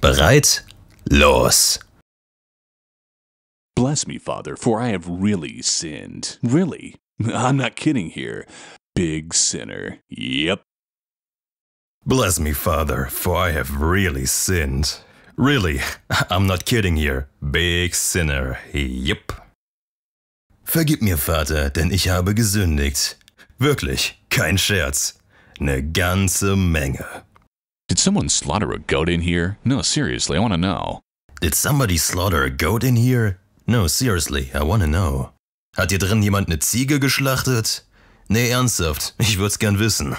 Bereit? Los! Bless me, Father, for I have really sinned. Really. I'm not kidding here. Big sinner. Yep. Bless me, Father, for I have really sinned. Really, I'm not kidding here. Big sinner. Yep. Vergib mir, Vater, denn ich habe gesündigt. Wirklich, kein Scherz. Eine ganze Menge. Did someone slaughter a goat in here? No, seriously, I want to know. Did somebody slaughter a goat in here? No, seriously, I want to know. Hat hier drin jemand eine Ziege geschlachtet? Nee, ernsthaft, ich würd's gern wissen.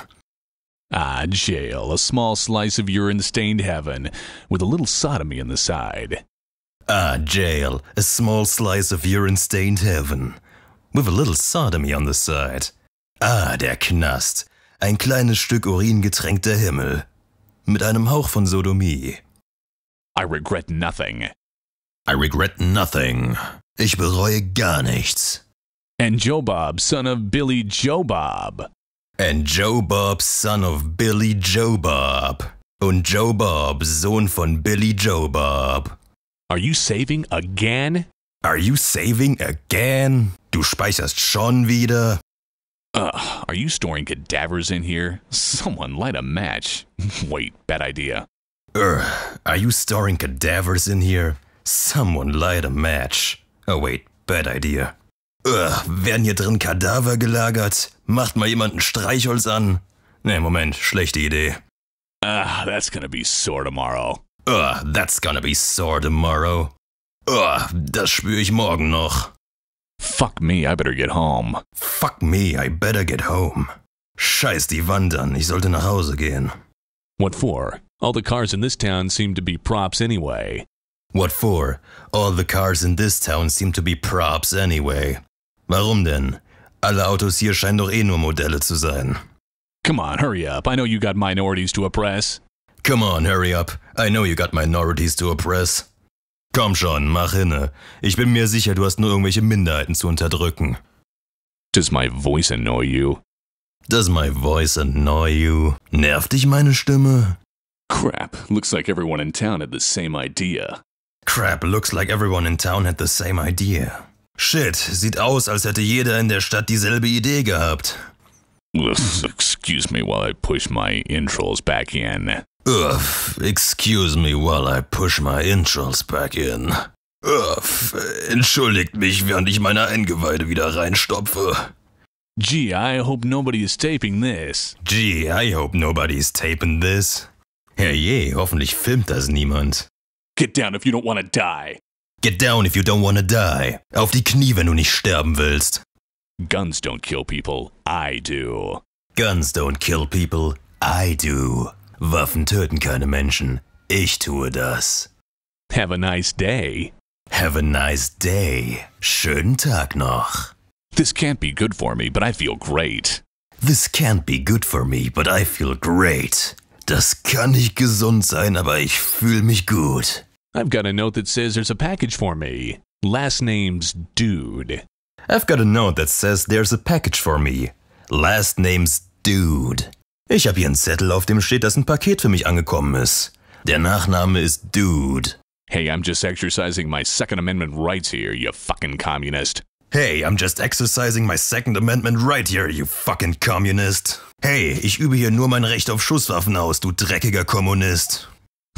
Ah, jail, a small slice of urine-stained heaven, with a little sodomy on the side. Ah, jail, a small slice of urine-stained heaven, with a little sodomy on the side. Ah, der Knast, ein kleines Stück urin-getränkter Himmel, mit einem Hauch von Sodomie. I regret nothing. I regret nothing. Ich bereue gar nichts. And Joe Bob, son of Billy Joe Bob. And Joe Bob, son of Billy Joe Bob. Und Joe Bob, Sohn von Billy Joe Bob. Are you saving again? Are you saving again? Du speicherst schon wieder? Ugh, are you storing cadavers in here? Someone light a match. Wait, bad idea. Ugh, are you storing cadavers in here? Someone light a match. Oh wait, bad idea. Ugh, werden hier drin Kadaver gelagert? Macht mal jemanden Streichholz an? Ne, Moment, schlechte Idee. Ah, uh, that's gonna be sore tomorrow. Ugh, that's gonna be sore tomorrow. Ugh, das spüre ich morgen noch. Fuck me, I better get home. Fuck me, I better get home. Scheiß die Wand ich sollte nach Hause gehen. What for? All the cars in this town seem to be props anyway. What for? All the cars in this town seem to be props anyway. Warum denn? Alle Autos hier scheinen doch eh nur Modelle zu sein. Come on, hurry up. I know you got minorities to oppress. Come on, hurry up. I know you got minorities to oppress. Komm schon, mach hinne. Ich bin mir sicher, du hast nur irgendwelche Minderheiten zu unterdrücken. Does my voice annoy you? Does my voice annoy you? Nervt dich meine Stimme? Crap, looks like everyone in town had the same idea. Crap, looks like everyone in town had the same idea. Shit, sieht aus, als hätte jeder in der Stadt dieselbe Idee gehabt. Excuse me while I push my intros back in. Uff, excuse me while I push my intros back in. Uff, entschuldigt mich, während ich meine Eingeweide wieder reinstopfe. Gee, I hope nobody is taping this. Gee, I hope nobody is taping this. Herrje, hoffentlich filmt das niemand. Get down if you don't wanna die. Get down if you don't wanna die. Auf die Knie, wenn du nicht sterben willst. Guns don't kill people, I do. Guns don't kill people, I do. Waffen töten keine Menschen. Ich tue das. Have a nice day. Have a nice day. Schönen Tag noch. This can't be good for me, but I feel great. This can't be good for me, but I feel great. Das kann nicht gesund sein, aber ich fühle mich gut. I've got a note that says there's a package for me. Last name's Dude. I've got a note that says there's a package for me. Last name's Dude. Ich habe hier einen Zettel, auf dem steht, dass ein Paket für mich angekommen ist. Der Nachname ist Dude. Hey, I'm just exercising my Second Amendment rights here, you fucking communist. Hey, I'm just exercising my Second Amendment right here, you fucking communist. Hey, ich übe hier nur mein Recht auf Schusswaffen aus, du dreckiger Kommunist.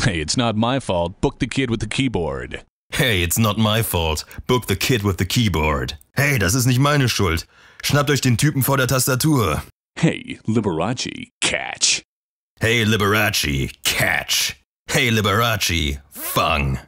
Hey, it's not my fault. Book the kid with the keyboard. Hey, it's not my fault. Book the kid with the keyboard. Hey, das ist nicht meine Schuld. Schnappt euch den Typen vor der Tastatur. Hey, Liberace, catch. Hey, Liberace, catch. Hey, Liberace, fung.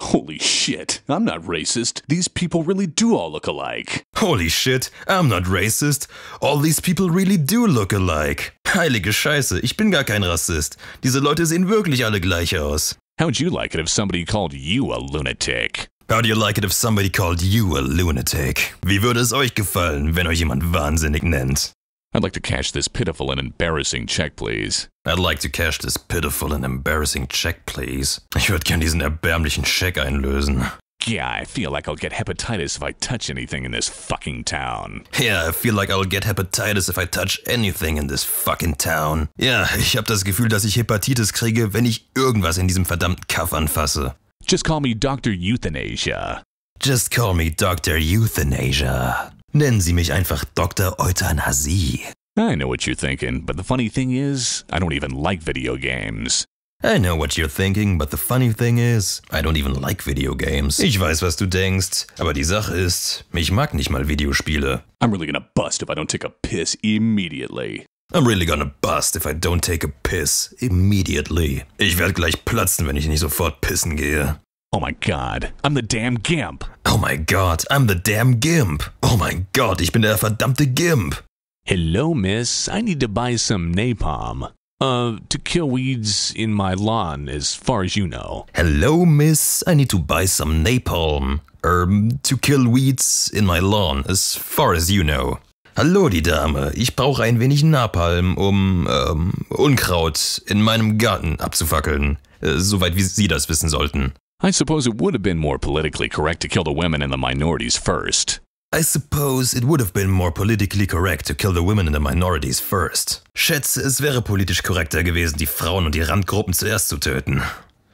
Holy shit, I'm not racist. These people really do all look alike. Holy shit, I'm not racist. All these people really do look alike. Heilige Scheiße, ich bin gar kein Rassist. Diese Leute sehen wirklich alle gleich aus. How'd you like it if somebody called you a lunatic? How'd you like it if somebody called you a lunatic? Wie würde es euch gefallen, wenn euch jemand wahnsinnig nennt? I'd like to cash this pitiful and embarrassing check, please. I'd like to cash this pitiful and embarrassing check, please. Ich würde gern diesen erbärmlichen Scheck einlösen. Yeah, I feel like I'll get hepatitis if I touch anything in this fucking town. Yeah, I feel like I'll get hepatitis if I touch anything in this fucking town. yeah, ich habe das Gefühl, dass ich Hepatitis kriege, wenn ich irgendwas in diesem verdammten Kaff anfasse. Just call me Dr. Euthanasia. Just call me Dr. Euthanasia. Nennen Sie mich einfach Dr. Euthanasie. I know what you're thinking, but the funny thing is, I don't even like video games. I know what you're thinking, but the funny thing is, I don't even like video games. Ich weiß, was du denkst, aber die Sache ist, ich mag nicht mal Videospiele. I'm really gonna bust if I don't take a piss immediately. I'm really gonna bust if I don't take a piss immediately. Ich werde gleich platzen, wenn ich nicht sofort pissen gehe. Oh my god, I'm the damn Gamp. Oh mein Gott, I'm the damn Gimp. Oh mein Gott, ich bin der verdammte Gimp. Hello, miss. I need to buy some napalm. Uh, to kill weeds in my lawn, as far as you know. Hello, miss. I need to buy some napalm. Um, erm, to kill weeds in my lawn, as far as you know. Hallo, die Dame. Ich brauche ein wenig Napalm, um ähm, Unkraut in meinem Garten abzufackeln. Äh, soweit wie Sie das wissen sollten. I suppose it would have been more politically correct to kill the women and the minorities first. I suppose it would have been more politically correct to kill the women and the minorities first. Schätze, es wäre politisch korrekter gewesen, die Frauen und die Randgruppen zuerst zu töten.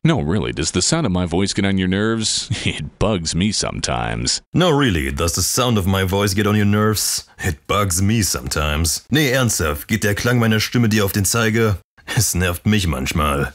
No, really, does the sound of my voice get on your nerves? It bugs me sometimes. No, really, does the sound of my voice get on your nerves? It bugs me sometimes. Nee, ernsthaft, geht der Klang meiner Stimme dir auf den Zeiger? Es nervt mich manchmal.